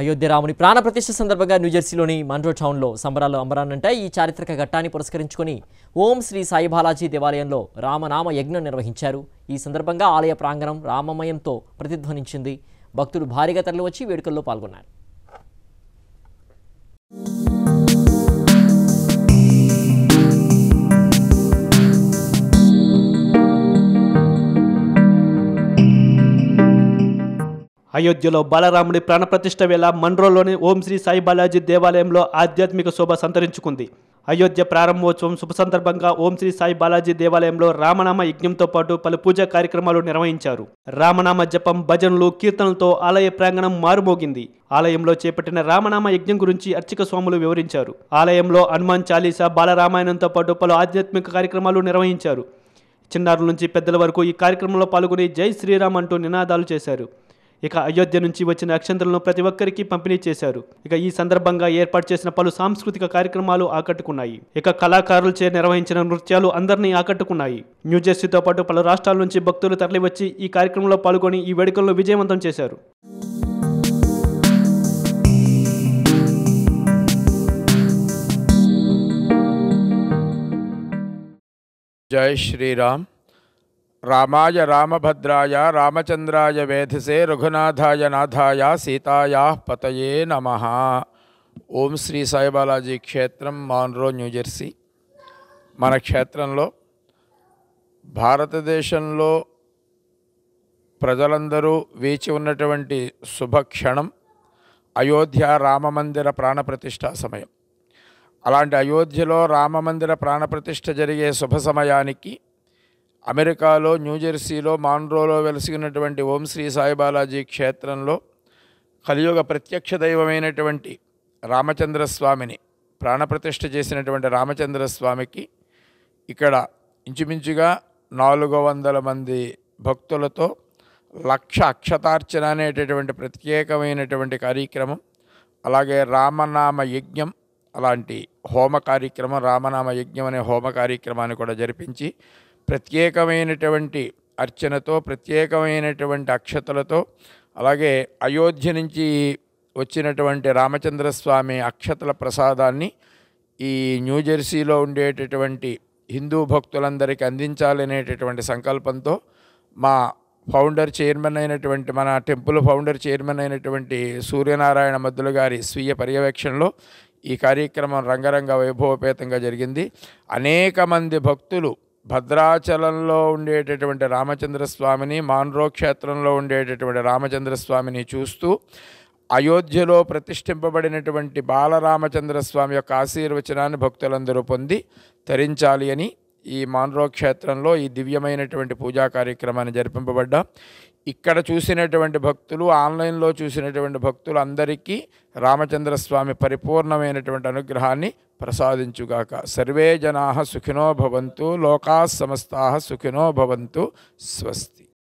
అయోధ్య రాముని ప్రాణప్రతిష్ఠ సందర్భంగా న్యూజెర్సీలోని మండ్రో టౌన్లో సంబరాలు అంబరానంటాయి ఈ చారిత్రక ఘట్టాన్ని పురస్కరించుకొని ఓం శ్రీ సాయి బాలాజీ దేవాలయంలో రామనామ యజ్ఞం నిర్వహించారు ఈ సందర్భంగా ఆలయ ప్రాంగణం రామమయంతో ప్రతిధ్వనించింది భక్తులు భారీగా వచ్చి వేడుకల్లో పాల్గొన్నారు అయోధ్యలో బాలరాముడి ప్రాణప్రతిష్ఠ వేళ మండ్రోలోని ఓం శ్రీ సాయి బాలాజీ దేవాలయంలో ఆధ్యాత్మిక శోభ సంతరించుకుంది అయోధ్య ప్రారంభోత్సవం శుభ సందర్భంగా ఓం శ్రీ సాయి బాలాజీ దేవాలయంలో రామనామ యజ్ఞంతో పాటు పలు పూజా కార్యక్రమాలు నిర్వహించారు రామనామ జపం భజనలు కీర్తనలతో ఆలయ ప్రాంగణం మారుమోగింది ఆలయంలో చేపట్టిన రామనామ యజ్ఞం గురించి అర్చక స్వాములు వివరించారు ఆలయంలో హనుమాన్ చాలీసా బాలరామాయణంతో పాటు పలు ఆధ్యాత్మిక కార్యక్రమాలు నిర్వహించారు చిన్నారుల నుంచి పెద్దల వరకు ఈ కార్యక్రమంలో పాల్గొని జై శ్రీరామ్ అంటూ నినాదాలు చేశారు ఇక అయోధ్య నుంచి వచ్చిన అక్షంతలను ప్రతి ఒక్కరికి పంపిణీ చేశారు ఇక ఈ సందర్భంగా ఏర్పాటు చేసిన పలు సాంస్కృతిక కార్యక్రమాలు ఆకట్టుకున్నాయి ఇక చే నిర్వహించిన నృత్యాలు అందరినీ ఆకట్టుకున్నాయి న్యూజెర్సీతో పాటు పలు రాష్ట్రాల నుంచి భక్తులు తరలివచ్చి ఈ కార్యక్రమంలో పాల్గొని ఈ వేడుకలను విజయవంతం చేశారు జై శ్రీరామ్ రామాయ రామభద్రాయ రామచంద్రాయ వేధిసే రఘునాథాయ నాథాయ సీతాయా పతయే నమ ఓం శ్రీ సాయిబాలాజీ క్షేత్రం మాన్రో న్యూజెర్సీ మన క్షేత్రంలో భారతదేశంలో ప్రజలందరూ వేచి ఉన్నటువంటి శుభక్షణం అయోధ్య రామమందిర ప్రాణప్రతిష్ఠ సమయం అలాంటి అయోధ్యలో రామమందిర ప్రాణప్రతిష్ఠ జరిగే శుభ సమయానికి అమెరికాలో న్యూజెర్సీలో మాన్రోలో వెలసినటువంటి ఓం శ్రీ సాయిబాలాజీ క్షేత్రంలో కలియుగ ప్రత్యక్ష దైవమైనటువంటి రామచంద్రస్వామిని ప్రాణప్రతిష్ఠ చేసినటువంటి రామచంద్రస్వామికి ఇక్కడ ఇంచుమించుగా నాలుగు వందల మంది భక్తులతో లక్ష అక్షతార్చన అనేటటువంటి ప్రత్యేకమైనటువంటి కార్యక్రమం అలాగే రామనామ యజ్ఞం అలాంటి హోమ కార్యక్రమం రామనామ యజ్ఞం అనే హోమ కార్యక్రమాన్ని కూడా జరిపించి ప్రత్యేకమైనటువంటి అర్చనతో ప్రత్యేకమైనటువంటి అక్షతలతో అలాగే అయోధ్య నుంచి వచ్చినటువంటి రామచంద్రస్వామి అక్షతల ప్రసాదాన్ని ఈ న్యూజెర్సీలో ఉండేటటువంటి హిందూ భక్తులందరికీ అందించాలనేటటువంటి సంకల్పంతో మా ఫౌండర్ చైర్మన్ అయినటువంటి మన టెంపుల్ ఫౌండర్ చైర్మన్ అయినటువంటి సూర్యనారాయణ మద్దుల గారి స్వీయ పర్యవేక్షణలో ఈ కార్యక్రమం రంగరంగ వైభవపేతంగా జరిగింది అనేక మంది భక్తులు భద్రాచలంలో ఉండేటటువంటి రామచంద్రస్వామిని మాన్రో క్షేత్రంలో ఉండేటటువంటి రామచంద్రస్వామిని చూస్తూ అయోధ్యలో ప్రతిష్ఠింపబడినటువంటి బాలరామచంద్రస్వామి యొక్క ఆశీర్వచనాన్ని భక్తులందరూ పొంది తరించాలి అని ఈ మాన్రో క్షేత్రంలో ఈ దివ్యమైనటువంటి పూజా కార్యక్రమాన్ని జరిపింపబడ్డా ఇక్కడ చూసినటువంటి భక్తులు ఆన్లైన్లో చూసినటువంటి భక్తులు అందరికీ రామచంద్రస్వామి పరిపూర్ణమైనటువంటి అనుగ్రహాన్ని ప్రసాదించుగాక సర్వే జనా సుఖినో భవంతు లోకా సమస్తా సుఖినో భవంతు స్వస్తి